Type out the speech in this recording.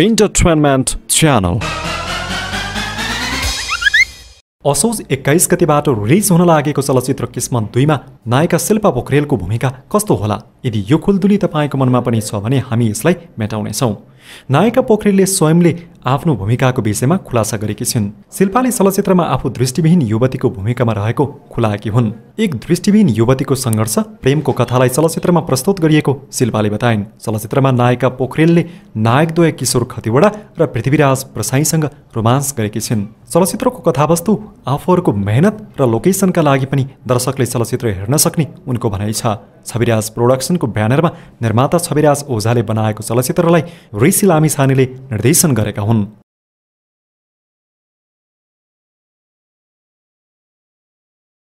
entertainment channel असोज एक्काइस गतिबाट release हुन लागेको चलचित्र किस्मत दुईमा नायिका शिल्पा पोखरेलको भूमिका कस्तो होला यदि यो खुलदुली तपाईँको मनमा पनि छ भने हामी यसलाई मेटाउनेछौँ नायिका पोखरेलले स्वयंले आफ्नो भूमिकाको विषयमा खुलासा गरेकी छिन् शिल्पाले चलचित्रमा आफू दृष्टिविहीन युवतीको भूमिकामा रहेको खुलाएकी हुन् एक दृष्टिविहीन युवतीको सङ्घर्ष प्रेमको कथालाई चलचित्रमा प्रस्तुत गरिएको शिल्पाले बताइन् चलचित्रमा नायिका पोखरेलले नायकद्वय किशोर खतिवडा र पृथ्वीराज प्रसाईसँग रोमान्स गरेकी छिन् चलचित्रको कथावस्तु आफूहरूको मेहनत र लोकेसनका लागि पनि दर्शकले चलचित्र हेर्न सक्ने उनको भनाइ छ छविराज प्रोडक्सनको ब्यानरमा निर्माता छविराज ओझाले बनाएको चलचित्रलाई ऋषि लामिछानेले निर्देशन गरेका हुन्